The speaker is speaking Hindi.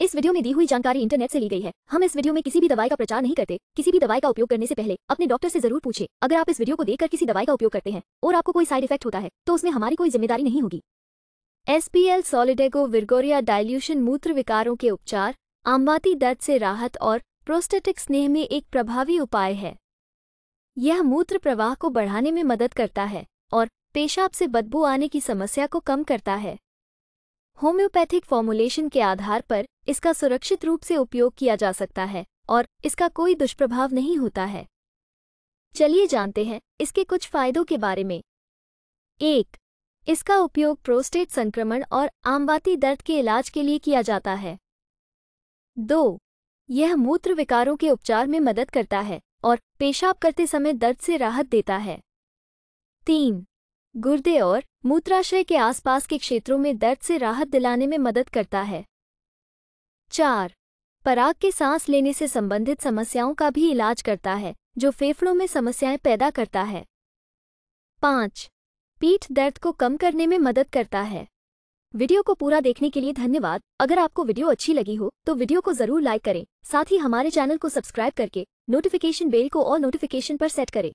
इस वीडियो में दी हुई जानकारी इंटरनेट से ली गई है हम इस वीडियो में किसी भी दवाई का प्रचार नहीं करते किसी भी दवाई का उपयोग करने से पहले अपने डॉक्टर से जरूर पूछे अगर आप इस वीडियो को देखकर किसी दवाई का उपयोग करते हैं और आपको कोई साइड इफेक्ट होता है तो उसमें हमारी कोई जिम्मेदारी नहीं होगी एसपीएल सॉलिडेगो विरगोरिया डायल्यूशन मूत्र विकारों के उपचार आमवाती दर्द से राहत और प्रोस्टेटिक स्नेह में एक प्रभावी उपाय है यह मूत्र प्रवाह को बढ़ाने में मदद करता है और पेशाब से बदबू आने की समस्या को कम करता है होम्योपैथिक फॉर्मुलेशन के आधार पर इसका सुरक्षित रूप से उपयोग किया जा सकता है और इसका कोई दुष्प्रभाव नहीं होता है चलिए जानते हैं इसके कुछ फायदों के बारे में एक इसका उपयोग प्रोस्टेट संक्रमण और आमवाती दर्द के इलाज के लिए किया जाता है दो यह मूत्र विकारों के उपचार में मदद करता है और पेशाब करते समय दर्द से राहत देता है तीन गुर्दे और मूत्राशय के आसपास के क्षेत्रों में दर्द से राहत दिलाने में मदद करता है चार पराग के सांस लेने से संबंधित समस्याओं का भी इलाज करता है जो फेफड़ों में समस्याएं पैदा करता है पाँच पीठ दर्द को कम करने में मदद करता है वीडियो को पूरा देखने के लिए धन्यवाद अगर आपको वीडियो अच्छी लगी हो तो वीडियो को जरूर लाइक करें साथ ही हमारे चैनल को सब्सक्राइब करके नोटिफिकेशन बेल को और नोटिफिकेशन पर सेट करें